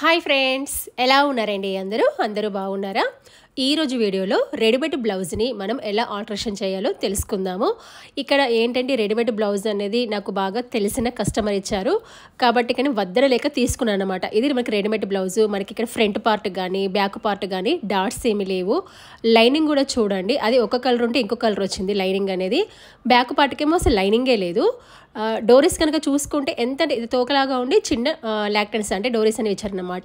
hi friends ఎలా ఉన్నారండి అందరూ అందరూ బాగున్నారా ఈరోజు వీడియోలో రెడీమేడ్ బ్లౌజ్ని మనం ఎలా ఆల్ట్రేషన్ చేయాలో తెలుసుకుందాము ఇక్కడ ఏంటంటే రెడీమేడ్ బ్లౌజ్ అనేది నాకు బాగా తెలిసిన కస్టమర్ ఇచ్చారు కాబట్టి కానీ వద్దన లేక తీసుకున్నాను అనమాట ఇది మనకి రెడీమేడ్ బ్లౌజ్ మనకి ఇక్కడ ఫ్రంట్ పార్ట్ కానీ బ్యాక్ పార్ట్ కానీ డాట్స్ ఏమి లేవు లైనింగ్ కూడా చూడండి అది ఒక కలర్ ఉంటే ఇంకో కలర్ వచ్చింది లైనింగ్ అనేది బ్యాక్ పార్ట్కేమో అసలు లైనింగే లేదు డోరీస్ కనుక చూసుకుంటే ఎంత అంటే ఇది తోకలాగా ఉండి చిన్న లాక్టన్స్ అంటే డోరీస్ అనేవి ఇచ్చారనమాట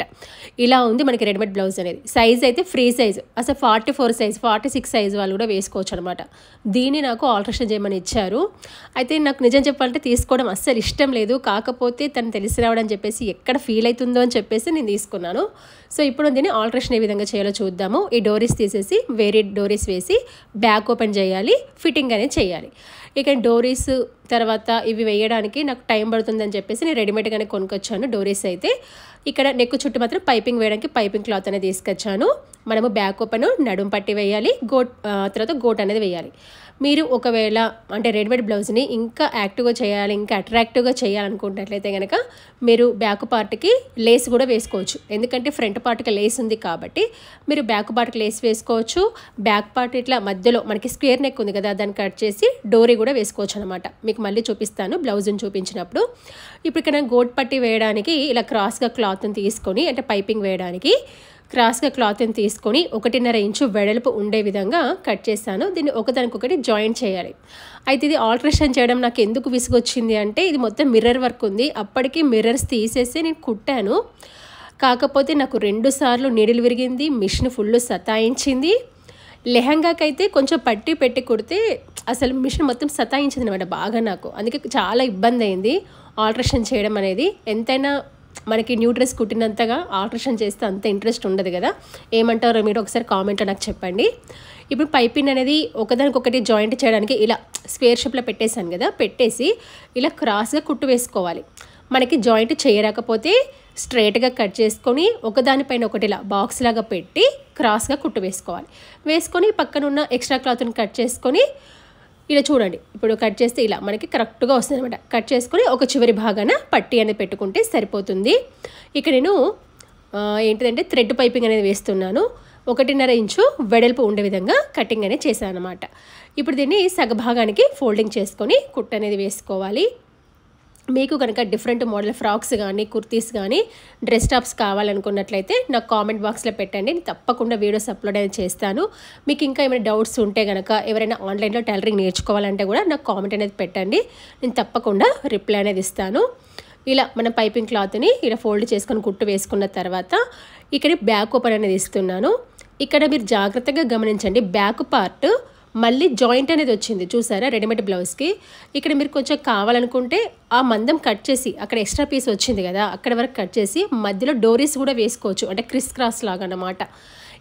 ఇలా ఉంది మనకి రెడీమేడ్ బ్లౌజ్ అనేది సైజ్ అయితే ఫ్రీ సైజ్ అసలు forty four size forty six size వాళ్ళు కూడా వేసుకోవచ్చు అనమాట దీన్ని నాకు ఆల్ట్రేషన్ చేయమని ఇచ్చారు అయితే నాకు నిజం చెప్పాలంటే తీసుకోవడం అస్సలు ఇష్టం లేదు కాకపోతే తను తెలిసి రావడం చెప్పేసి ఎక్కడ ఫీల్ అవుతుందో అని చెప్పేసి నేను తీసుకున్నాను సో ఇప్పుడు దీన్ని ఆల్ట్రేషన్ ఏ విధంగా చేయాలో చూద్దాము ఈ డోరీస్ తీసేసి వేరే డోరీస్ వేసి బ్యాక్ ఓపెన్ చేయాలి ఫిట్టింగ్ అనేది చేయాలి ఇక డోరీస్ తర్వాత ఇవి వేయడానికి నాకు టైం పడుతుందని చెప్పేసి నేను రెడీమేడ్గానే కొనుక్కొచ్చాను డోరీస్ అయితే ఇక్కడ నెక్కు చుట్టూ మాత్రం పైపింగ్ వేయడానికి పైపింగ్ క్లాత్ అనేది తీసుకొచ్చాను మనము బ్యాక్ ఓపెన్ నడుము పట్టి వేయాలి గోట్ తర్వాత గోట్ అనేది వేయాలి మీరు ఒకవేళ అంటే రెడీమేడ్ బ్లౌజ్ని ఇంకా యాక్టివ్గా చేయాలి ఇంకా అట్రాక్టివ్గా చేయాలనుకుంటున్నట్లయితే కనుక మీరు బ్యాక్ పార్ట్కి లేస్ కూడా వేసుకోవచ్చు ఎందుకంటే ఫ్రంట్ పార్ట్కి లేస్ ఉంది కాబట్టి మీరు బ్యాక్ పార్ట్కి లేస్ వేసుకోవచ్చు బ్యాక్ పార్ట్ ఇట్లా మధ్యలో మనకి స్క్వేర్ నెక్ ఉంది కదా దాన్ని కట్ చేసి డోరీ కూడా వేసుకోవచ్చు అనమాట మీకు మళ్ళీ చూపిస్తాను బ్లౌజ్ని చూపించినప్పుడు ఇప్పుడు ఇక్కడ గోడ్ పట్టి వేయడానికి ఇలా క్రాస్గా క్లాత్ని తీసుకొని అంటే పైపింగ్ వేయడానికి క్రాస్గా క్లాత్ని తీసుకొని ఒకటిన్నర ఇంచు వెడల్పు ఉండే విధంగా కట్ చేశాను దీన్ని ఒకదానికొకటి జాయింట్ చేయాలి అయితే ఇది ఆల్ట్రేషన్ చేయడం నాకు ఎందుకు విసుగొచ్చింది అంటే ఇది మొత్తం మిర్రర్ వర్క్ ఉంది అప్పటికి మిర్రర్స్ తీసేసి నేను కుట్టాను కాకపోతే నాకు రెండు సార్లు నీడిలు విరిగింది మిషన్ ఫుల్ సతాయించింది లెహంగాకైతే కొంచెం పట్టి పెట్టి కుడితే అసలు మిషన్ మొత్తం సతాయించింది అనమాట బాగా నాకు అందుకే చాలా ఇబ్బంది అయింది ఆల్ట్రేషన్ చేయడం అనేది ఎంతైనా మనకి న్యూ డ్రెస్ కుట్టినంతగా ఆల్ట్రేషన్ చేస్తే అంత ఇంట్రెస్ట్ ఉండదు కదా ఏమంటారో మీరు ఒకసారి కామెంట్లో నాకు చెప్పండి ఇప్పుడు పైపిన్ అనేది ఒకదానికొకటి జాయింట్ చేయడానికి ఇలా స్క్వేర్ షేప్లో పెట్టేశాను కదా పెట్టేసి ఇలా క్రాస్గా కుట్టు వేసుకోవాలి మనకి జాయింట్ చేయరాకపోతే స్ట్రైట్గా కట్ చేసుకొని ఒకదానిపైన ఒకటి ఇలా బాక్స్ లాగా పెట్టి క్రాస్గా కుట్టు వేసుకోవాలి వేసుకొని పక్కన ఉన్న ఎక్స్ట్రా క్లాత్ని కట్ చేసుకొని ఇలా చూడండి ఇప్పుడు కట్ చేస్తే ఇలా మనకి కరెక్ట్గా వస్తుంది అనమాట కట్ చేసుకుని ఒక చివరి భాగాన పట్టి అనేది పెట్టుకుంటే సరిపోతుంది ఇక్కడ నేను ఏంటిదంటే థ్రెడ్ పైపింగ్ అనేది వేస్తున్నాను ఒకటిన్నర ఇంచు వెడల్పు ఉండే విధంగా కటింగ్ అనేది చేశాను అనమాట ఇప్పుడు దీన్ని సగభాగానికి ఫోల్డింగ్ చేసుకొని కుట్ అనేది వేసుకోవాలి మీకు కనుక డిఫరెంట్ మోడల్ ఫ్రాక్స్ కానీ కుర్తీస్ కానీ డ్రెస్ టాప్స్ కావాలనుకున్నట్లయితే నాకు కామెంట్ బాక్స్లో పెట్టండి నేను తప్పకుండా వీడియోస్ అప్లోడ్ అనేది చేస్తాను మీకు ఇంకా ఏమైనా డౌట్స్ ఉంటే కనుక ఎవరైనా ఆన్లైన్లో టైలరింగ్ నేర్చుకోవాలంటే కూడా నాకు కామెంట్ అనేది పెట్టండి నేను తప్పకుండా రిప్లై అనేది ఇస్తాను ఇలా మనం పైపింగ్ క్లాత్ని ఇలా ఫోల్డ్ చేసుకొని కుట్టు వేసుకున్న తర్వాత ఇక్కడ బ్యాక్ ఓపెన్ అనేది ఇస్తున్నాను ఇక్కడ మీరు జాగ్రత్తగా గమనించండి బ్యాక్ పార్ట్ మళ్ళీ జాయింట్ అనేది వచ్చింది చూసారా రెడీమేడ్ బ్లౌజ్కి ఇక్కడ మీరు కొంచెం కావాలనుకుంటే ఆ మందం కట్ చేసి అక్కడ ఎక్స్ట్రా పీస్ వచ్చింది కదా అక్కడ వరకు కట్ చేసి మధ్యలో డోరీస్ కూడా వేసుకోవచ్చు అంటే క్రిస్ క్రాస్ లాగా అనమాట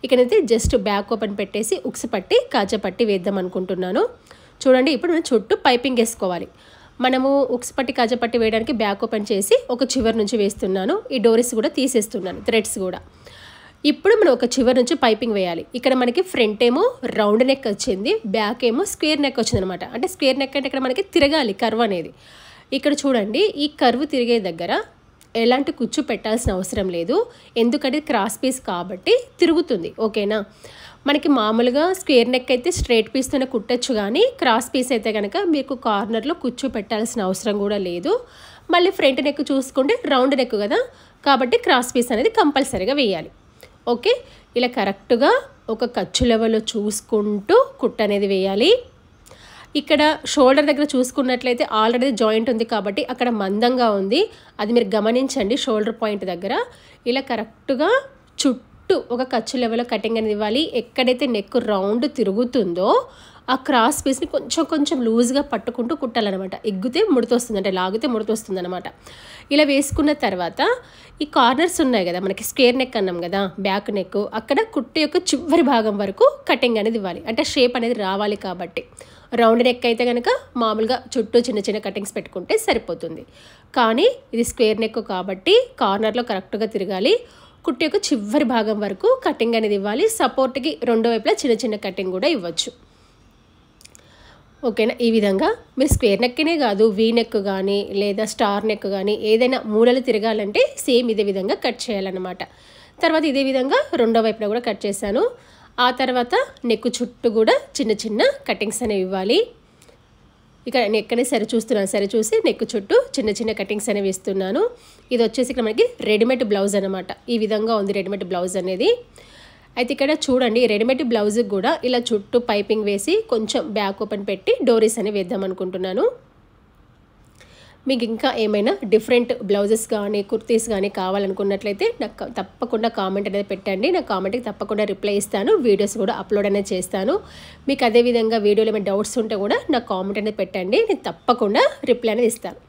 ఇక్కడైతే జస్ట్ బ్యాక్ ఓపెన్ పెట్టేసి ఉక్స్ పట్టి కాజా పట్టి వేద్దాం అనుకుంటున్నాను చూడండి ఇప్పుడు మనం చుట్టూ పైపింగ్ వేసుకోవాలి మనము ఉక్స్ పట్టి కాజా పట్టి వేయడానికి బ్యాక్ ఓపెన్ చేసి ఒక చివరి నుంచి వేస్తున్నాను ఈ డోరీస్ కూడా తీసేస్తున్నాను థ్రెడ్స్ కూడా ఇప్పుడు మనం ఒక చివరి నుంచి పైపింగ్ వేయాలి ఇక్కడ మనకి ఫ్రంట్ ఏమో రౌండ్ నెక్ వచ్చింది బ్యాక్ ఏమో స్క్వేర్ నెక్ వచ్చింది అనమాట అంటే స్క్వేర్ నెక్ అంటే ఇక్కడ మనకి తిరగాలి కర్వ్ అనేది ఇక్కడ చూడండి ఈ కర్వ్ తిరిగే దగ్గర ఎలాంటి కుచ్చు పెట్టాల్సిన అవసరం లేదు ఎందుకంటే క్రాస్ పీస్ కాబట్టి తిరుగుతుంది ఓకేనా మనకి మామూలుగా స్క్వేర్ నెక్ అయితే స్ట్రేట్ పీస్తోనే కుట్టచ్చు కానీ క్రాస్ పీస్ అయితే కనుక మీకు కార్నర్లో కుచ్చు పెట్టాల్సిన అవసరం కూడా లేదు మళ్ళీ ఫ్రంట్ నెక్ చూసుకుంటే రౌండ్ నెక్ కదా కాబట్టి క్రాస్ పీస్ అనేది కంపల్సరీగా వేయాలి ఓకే ఇలా కరెక్ట్గా ఒక ఖర్చు లెవెల్లో చూసుకుంటూ కుట్ట అనేది వేయాలి ఇక్కడ షోల్డర్ దగ్గర చూసుకున్నట్లయితే ఆల్రెడీ జాయింట్ ఉంది కాబట్టి అక్కడ మందంగా ఉంది అది మీరు గమనించండి షోల్డర్ పాయింట్ దగ్గర ఇలా కరెక్ట్గా చుట్టూ ఒక ఖర్చు లెవెల్లో కటింగ్ అనేది ఇవ్వాలి ఎక్కడైతే నెక్ రౌండ్ తిరుగుతుందో ఆ క్రాస్ పీస్ని కొంచెం కొంచెం లూజ్గా పట్టుకుంటూ కుట్టాలన్నమాట ఎగ్గితే ముడుతొస్తుంది అంటే లాగితే ముడతొస్తుంది అనమాట ఇలా వేసుకున్న తర్వాత ఈ కార్నర్స్ ఉన్నాయి కదా మనకి స్క్వేర్ నెక్ అన్నాం కదా బ్యాక్ నెక్ అక్కడ కుట్టు యొక్క చివరి భాగం వరకు కటింగ్ అనేది ఇవ్వాలి అంటే షేప్ అనేది రావాలి కాబట్టి రౌండ్ నెక్ అయితే కనుక మామూలుగా చుట్టూ చిన్న చిన్న కటింగ్స్ పెట్టుకుంటే సరిపోతుంది కానీ ఇది స్క్వేర్ నెక్ కాబట్టి కార్నర్లో కరెక్ట్గా తిరగాలి కుట్టు యొక్క చివరి భాగం వరకు కటింగ్ అనేది ఇవ్వాలి సపోర్ట్కి రెండో వైపులా చిన్న చిన్న కటింగ్ కూడా ఇవ్వచ్చు ఓకేనా ఈ విధంగా మీరు స్క్వేర్ నెక్నే కాదు వీ నెక్ కానీ లేదా స్టార్ నెక్ కానీ ఏదైనా మూలలు తిరగాలంటే సేమ్ ఇదే విధంగా కట్ చేయాలన్నమాట తర్వాత ఇదే విధంగా రెండో వైపున కూడా కట్ చేశాను ఆ తర్వాత నెక్ చుట్టూ కూడా చిన్న చిన్న కటింగ్స్ అనేవి ఇవ్వాలి ఇక్కడ నెక్కనే సరి చూస్తున్నాను సరి చూసి నెక్ చుట్టూ చిన్న చిన్న కటింగ్స్ అనేవి ఇస్తున్నాను ఇది వచ్చేసి ఇక్కడ మనకి రెడీమేడ్ బ్లౌజ్ అనమాట ఈ విధంగా ఉంది రెడీమేడ్ బ్లౌజ్ అనేది అయితే ఇక్కడ చూడండి రెడీమేడ్ బ్లౌజ్కి కూడా ఇలా చుట్టూ పైపింగ్ వేసి కొంచెం బ్యాక్ ఓపెన్ పెట్టి డోరీస్ అని వేద్దాం అనుకుంటున్నాను మీకు ఇంకా ఏమైనా డిఫరెంట్ బ్లౌజెస్ కానీ కుర్తీస్ కానీ కావాలనుకున్నట్లయితే నాకు తప్పకుండా కామెంట్ అనేది పెట్టండి నా కామెంట్కి తప్పకుండా రిప్లై ఇస్తాను వీడియోస్ కూడా అప్లోడ్ అనేది చేస్తాను మీకు అదేవిధంగా వీడియోలో ఏమైనా డౌట్స్ ఉంటే కూడా నాకు కామెంట్ అనేది పెట్టండి నేను తప్పకుండా రిప్లై అనేది ఇస్తాను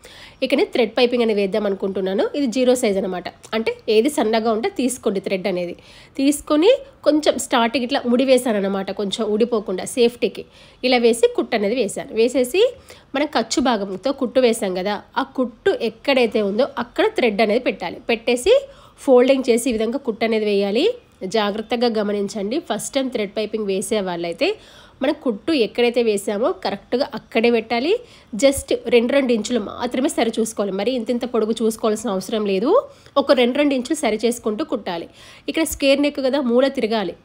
ఇక్కడ థ్రెడ్ పైపింగ్ అనేది వేద్దాం అనుకుంటున్నాను ఇది జీరో సైజ్ అనమాట అంటే ఏది సన్నగా ఉంటే తీసుకోండి థ్రెడ్ అనేది తీసుకొని కొంచెం స్టార్టింగ్ ఇట్లా ముడి వేసాను అనమాట కొంచెం ఉడిపోకుండా సేఫ్టీకి ఇలా వేసి కుట్టు అనేది వేసాను వేసేసి మనం ఖర్చు భాగంతో కుట్టు వేసాం కదా ఆ కుట్టు ఎక్కడైతే ఉందో అక్కడ థ్రెడ్ అనేది పెట్టాలి పెట్టేసి ఫోల్డింగ్ చేసి ఈ విధంగా కుట్టు అనేది వేయాలి జాగ్రత్తగా గమనించండి ఫస్ట్ టైం థ్రెడ్ పైపింగ్ వేసే వాళ్ళైతే మన కుట్టు ఎక్కడైతే వేసామో కరెక్ట్గా అక్కడే పెట్టాలి జస్ట్ రెండు రెండు ఇంచులు మాత్రమే సరి చూసుకోవాలి మరి ఇంత ఇంత పొడుగు చూసుకోవాల్సిన అవసరం లేదు ఒక రెండు రెండు ఇంచులు సరి చేసుకుంటూ కుట్టాలి ఇక్కడ స్కేర్ నెక్ కదా మూల తిరగాలి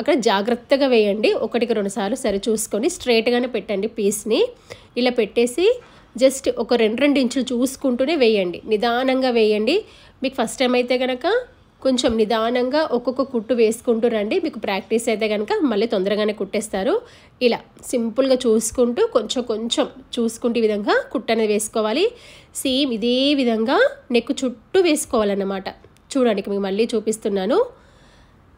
అక్కడ జాగ్రత్తగా వేయండి ఒకటికి రెండుసార్లు సరి చూసుకొని స్ట్రైట్గానే పెట్టండి పీస్ని ఇలా పెట్టేసి జస్ట్ ఒక రెండు రెండు ఇంచులు చూసుకుంటూనే వేయండి నిదానంగా వేయండి మీకు ఫస్ట్ టైం అయితే కనుక కొంచెం నిదానంగా ఒక్కొక్క కుట్టు వేసుకుంటూ రండి మీకు ప్రాక్టీస్ అయితే కనుక మళ్ళీ తొందరగానే కుట్టేస్తారు ఇలా సింపుల్గా చూసుకుంటూ కొంచెం కొంచెం చూసుకుంటే విధంగా కుట్టు అనేది వేసుకోవాలి సేమ్ ఇదే విధంగా నెక్ చుట్టూ వేసుకోవాలన్నమాట చూడండి మీకు మళ్ళీ చూపిస్తున్నాను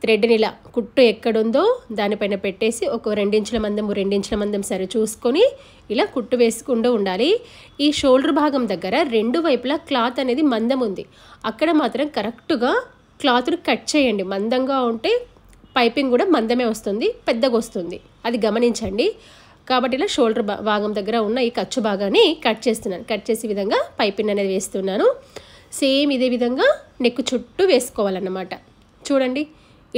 థ్రెడ్ని ఇలా కుట్టు ఎక్కడుందో దానిపైన పెట్టేసి ఒక రెండించుల మందము రెండించుల మందం సరే చూసుకొని ఇలా కుట్టు వేసుకుంటూ ఉండాలి ఈ షోల్డర్ భాగం దగ్గర రెండు వైపులా క్లాత్ అనేది మందం ఉంది అక్కడ మాత్రం కరెక్ట్గా క్లాత్ను కట్ చేయండి మందంగా ఉంటే పైపింగ్ కూడా మందమే వస్తుంది పెద్దగా వస్తుంది అది గమనించండి కాబట్టి ఇలా షోల్డర్ భాగం దగ్గర ఉన్న ఈ ఖర్చు భాగాన్ని కట్ చేస్తున్నాను కట్ చేసే విధంగా పైపింగ్ అనేది వేస్తున్నాను సేమ్ ఇదే విధంగా నెక్ చుట్టూ వేసుకోవాలన్నమాట చూడండి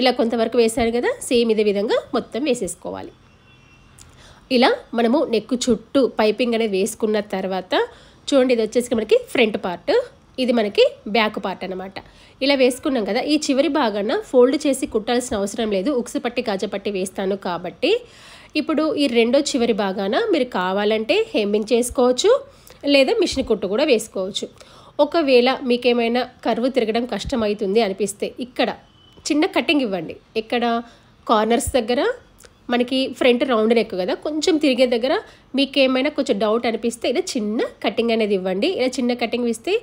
ఇలా కొంతవరకు వేశాను కదా సేమ్ ఇదే విధంగా మొత్తం వేసేసుకోవాలి ఇలా మనము నెక్ చుట్టూ పైపింగ్ అనేది వేసుకున్న తర్వాత చూడండి ఇది వచ్చేసి మనకి ఫ్రంట్ పార్ట్ ఇది మనకి బ్యాక్ పార్ట్ అనమాట ఇలా వేసుకున్నాం కదా ఈ చివరి భాగాన ఫోల్డ్ చేసి కుట్టాల్సిన అవసరం లేదు ఉక్సు పట్టి గాజపట్టి వేస్తాను కాబట్టి ఇప్పుడు ఈ రెండో చివరి భాగాన మీరు కావాలంటే హెమ్మింగ్ చేసుకోవచ్చు లేదా మిషన్ కుట్టు కూడా వేసుకోవచ్చు ఒకవేళ మీకేమైనా కరువు తిరగడం కష్టమవుతుంది అనిపిస్తే ఇక్కడ చిన్న కటింగ్ ఇవ్వండి ఇక్కడ కార్నర్స్ దగ్గర మనకి ఫ్రంట్ రౌండ్ నెక్ కదా కొంచెం తిరిగే దగ్గర మీకు ఏమైనా కొంచెం డౌట్ అనిపిస్తే ఇలా చిన్న కటింగ్ అనేది ఇవ్వండి ఇలా చిన్న కటింగ్ ఇస్తే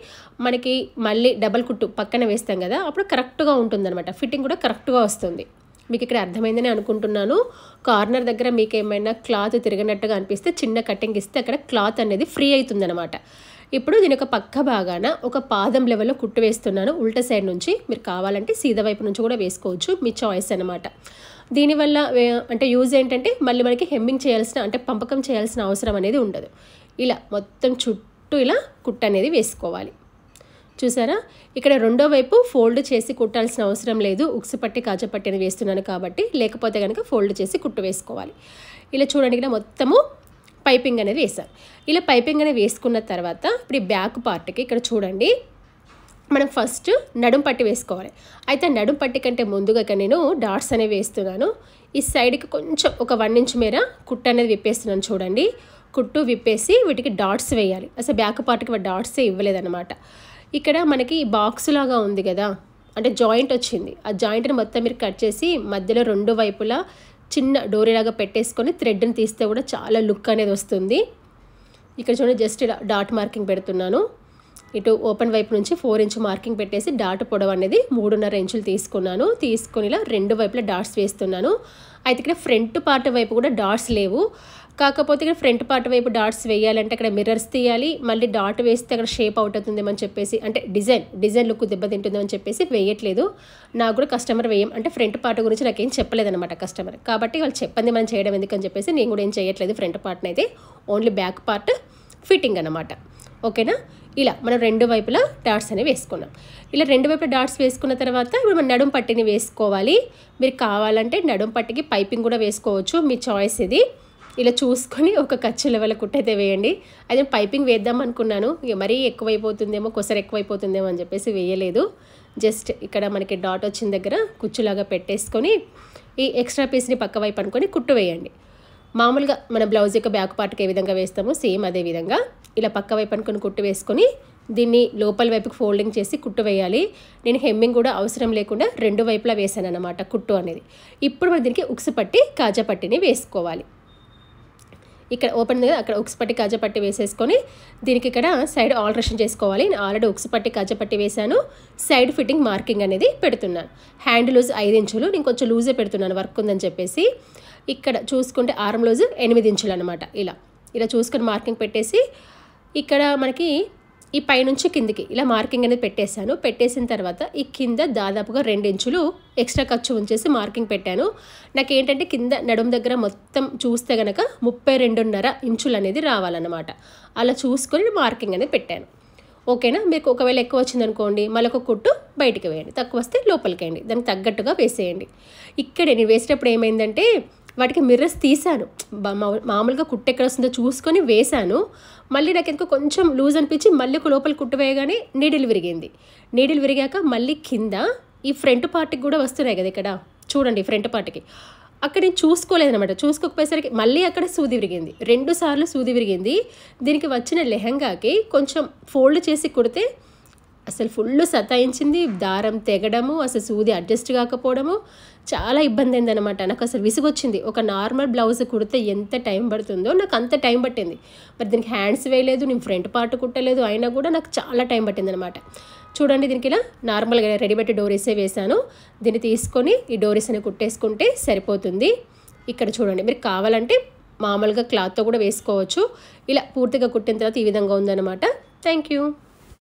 మనకి మళ్ళీ డబల్ కుట్టు పక్కన వేస్తాం కదా అప్పుడు కరెక్ట్గా ఉంటుందన్నమాట ఫిట్టింగ్ కూడా కరెక్ట్గా వస్తుంది మీకు ఇక్కడ అర్థమైందని అనుకుంటున్నాను కార్నర్ దగ్గర మీకు ఏమైనా క్లాత్ తిరిగినట్టుగా అనిపిస్తే చిన్న కటింగ్ ఇస్తే అక్కడ క్లాత్ అనేది ఫ్రీ అవుతుందన్నమాట ఇప్పుడు దీని ఒక పక్క భాగాన ఒక పాదం లెవెల్లో కుట్టు వేస్తున్నాను ఉల్టా సైడ్ నుంచి మీరు కావాలంటే సీదా వైపు నుంచి కూడా వేసుకోవచ్చు మీ చాయిస్ అనమాట దీనివల్ల అంటే యూజ్ ఏంటంటే మళ్ళీ మనకి హెమ్మింగ్ చేయాల్సిన అంటే పంపకం చేయాల్సిన అవసరం అనేది ఉండదు ఇలా మొత్తం చుట్టూ ఇలా కుట్ట అనేది వేసుకోవాలి చూసారా ఇక్కడ రెండో వైపు ఫోల్డ్ చేసి కుట్టాల్సిన అవసరం లేదు ఉక్సుపట్టి కాజపట్టిని వేస్తున్నాను కాబట్టి లేకపోతే కనుక ఫోల్డ్ చేసి కుట్టు వేసుకోవాలి ఇలా చూడండి ఇక్కడ మొత్తము పైపింగ్ అనేది వేశారు ఇలా పైపింగ్ అనేది వేసుకున్న తర్వాత ఇప్పుడు ఈ బ్యాక్ పార్ట్కి ఇక్కడ చూడండి మనం ఫస్ట్ నడుం పట్టి వేసుకోవాలి అయితే నడుం పట్టి కంటే ముందుగా నేను డాట్స్ అనేవి వేస్తున్నాను ఈ సైడ్కి కొంచెం ఒక వన్ ఇంచ్ మేర కుట్టు అనేది విప్పేస్తున్నాను చూడండి కుట్టు విప్పేసి వీటికి డాట్స్ వేయాలి అసలు బ్యాక్ పార్ట్కి డాట్సే ఇవ్వలేదన్నమాట ఇక్కడ మనకి బాక్స్ లాగా ఉంది కదా అంటే జాయింట్ వచ్చింది ఆ జాయింట్ని మొత్తం మీరు కట్ చేసి మధ్యలో రెండు వైపులా చిన్న డోరీలాగా పెట్టేసుకొని థ్రెడ్ని తీస్తే కూడా చాలా లుక్ అనేది వస్తుంది ఇక్కడ చూడండి జస్ట్ డాట్ మార్కింగ్ పెడుతున్నాను ఇటు ఓపెన్ వైపు నుంచి ఫోర్ ఇంచ్ మార్కింగ్ పెట్టేసి డాట్ పొడవు అనేది మూడున్నర ఇంచులు తీసుకున్నాను తీసుకుని ఇలా రెండు వైపులా డాట్స్ వేస్తున్నాను అయితే ఇక్కడ ఫ్రంట్ పార్ట్ వైపు కూడా డాట్స్ లేవు కాకపోతే ఇక్కడ ఫ్రంట్ పార్ట్ వైపు డాట్స్ వేయాలంటే అక్కడ మిర్రర్స్ తీయాలి మళ్ళీ డాట్ వేస్తే అక్కడ షేప్ అవుట్ అవుతుందేమని చెప్పేసి అంటే డిజైన్ డిజైన్ లుక్ దెబ్బతింటుందేమని చెప్పేసి వేయట్లేదు నాకు కూడా కస్టమర్ వేయం అంటే ఫ్రంట్ పార్ట్ గురించి నాకేం అనమాట కస్టమర్ కాబట్టి వాళ్ళు చెప్పింది మనం చేయడం ఎందుకని చెప్పేసి నేను కూడా ఏం చేయట్లేదు ఫ్రంట్ పార్ట్ అయితే ఓన్లీ బ్యాక్ పార్ట్ ఫిట్టింగ్ అనమాట ఓకేనా ఇలా మనం రెండు వైపులా డాట్స్ అనేవి వేసుకున్నాం ఇలా రెండు వైపులా డాట్స్ వేసుకున్న తర్వాత ఇప్పుడు మనం నడుం పట్టిని వేసుకోవాలి మీరు కావాలంటే నడుం పట్టికి పైపింగ్ కూడా వేసుకోవచ్చు మీ చాయిస్ ఇది ఇలా చూసుకొని ఒక ఖర్చు లెవెల్ కుట్టయితే వేయండి అయితే పైపింగ్ వేద్దాం అనుకున్నాను ఇక మరీ ఎక్కువైపోతుందేమో కొసరు ఎక్కువైపోతుందేమో అని చెప్పేసి వేయలేదు జస్ట్ ఇక్కడ మనకి డాట్ వచ్చిన దగ్గర కుచ్చులాగా పెట్టేసుకొని ఈ ఎక్స్ట్రా పీస్ని పక్క వైపు అనుకొని కుట్టు వేయండి మామూలుగా మన బ్లౌజ్ యొక్క బ్యాక్ పార్ట్కి ఏ విధంగా వేస్తామో సేమ్ అదే విధంగా ఇలా పక్క వైపు అనుకుని కుట్టు వేసుకొని దీన్ని లోపల వైపుకి ఫోల్డింగ్ చేసి కుట్టు వేయాలి నేను హెమ్మింగ్ కూడా అవసరం లేకుండా రెండు వైపులా వేసాను అనమాట కుట్టు అనేది ఇప్పుడు మనం దీనికి ఉక్స పట్టి కాజా వేసుకోవాలి ఇక్కడ ఓపెన్ కదా అక్కడ ఉక్స పట్టి కాజపట్టి వేసేసుకొని దీనికి ఇక్కడ సైడ్ ఆల్ట్రేషన్ చేసుకోవాలి నేను ఆల్రెడీ ఉక్స పట్టి కాజపట్టి వేశాను సైడ్ ఫిట్టింగ్ మార్కింగ్ అనేది పెడుతున్నాను హ్యాండ్ లూజ్ ఐదు ఇంచులు నేను కొంచెం లూజే పెడుతున్నాను వర్క్ ఉందని చెప్పేసి ఇక్కడ చూసుకుంటే ఆరం లూజ్ ఎనిమిది ఇంచులు అనమాట ఇలా ఇలా చూసుకొని మార్కింగ్ పెట్టేసి ఇక్కడ మనకి ఈ పైనుంచి కిందికి ఇలా మార్కింగ్ అనేది పెట్టేశాను పెట్టేసిన తర్వాత ఈ కింద దాదాపుగా రెండు ఇంచులు ఎక్స్ట్రా ఖర్చు ఉంచేసి మార్కింగ్ పెట్టాను నాకు ఏంటంటే కింద నడుము దగ్గర మొత్తం చూస్తే కనుక ముప్పై రెండున్నర ఇంచులు అనేది రావాలన్నమాట అలా చూసుకొని మార్కింగ్ అనేది పెట్టాను ఓకేనా మీకు ఒకవేళ ఎక్కువ వచ్చింది అనుకోండి మళ్ళీ ఒక కుట్టు బయటికి వేయండి తక్కువ వస్తే లోపలికి వేయండి దానికి తగ్గట్టుగా వేసేయండి ఇక్కడ నేను వేసేటప్పుడు ఏమైందంటే వాటికి మిర్రర్స్ తీశాను మామూలుగా కుట్టు ఎక్కడ వస్తుందో చూసుకొని వేశాను మళ్ళీ నాకు ఎందుకు కొంచెం లూజ్ అనిపించి మళ్ళీ లోపల కుట్టు వేయగానే నీడిల్ విరిగింది నీడిల్ విరిగాక మళ్ళీ కింద ఈ ఫ్రంట్ పార్ట్కి కూడా వస్తున్నాయి కదా ఇక్కడ చూడండి ఫ్రంట్ పార్ట్కి అక్కడ నేను చూసుకోలేదనమాట చూసుకోకపోయేసరికి మళ్ళీ అక్కడ సూది విరిగింది రెండు సార్లు సూది విరిగింది దీనికి వచ్చిన లెహంగాకి కొంచెం ఫోల్డ్ చేసి కుడితే అసలు ఫుల్ సతాయించింది దారం తెగడము అసలు సూది అడ్జస్ట్ కాకపోవడము చాలా ఇబ్బంది అయిందనమాట నాకు అసలు విసుగొచ్చింది ఒక నార్మల్ బ్లౌజ్ కుడితే ఎంత టైం పడుతుందో నాకు అంత టైం పట్టింది మరి దీనికి హ్యాండ్స్ వేయలేదు నేను ఫ్రంట్ పార్ట్ కుట్టలేదు అయినా కూడా నాకు చాలా టైం పట్టిందనమాట చూడండి దీనికి ఇలా నార్మల్గా రెడీమేడ్ డోరీసే వేశాను దీన్ని తీసుకొని ఈ డోరీస్ని కుట్టేసుకుంటే సరిపోతుంది ఇక్కడ చూడండి మీరు కావాలంటే మామూలుగా క్లాత్తో కూడా వేసుకోవచ్చు ఇలా పూర్తిగా కుట్టిన తర్వాత ఈ విధంగా ఉందన్నమాట థ్యాంక్ యూ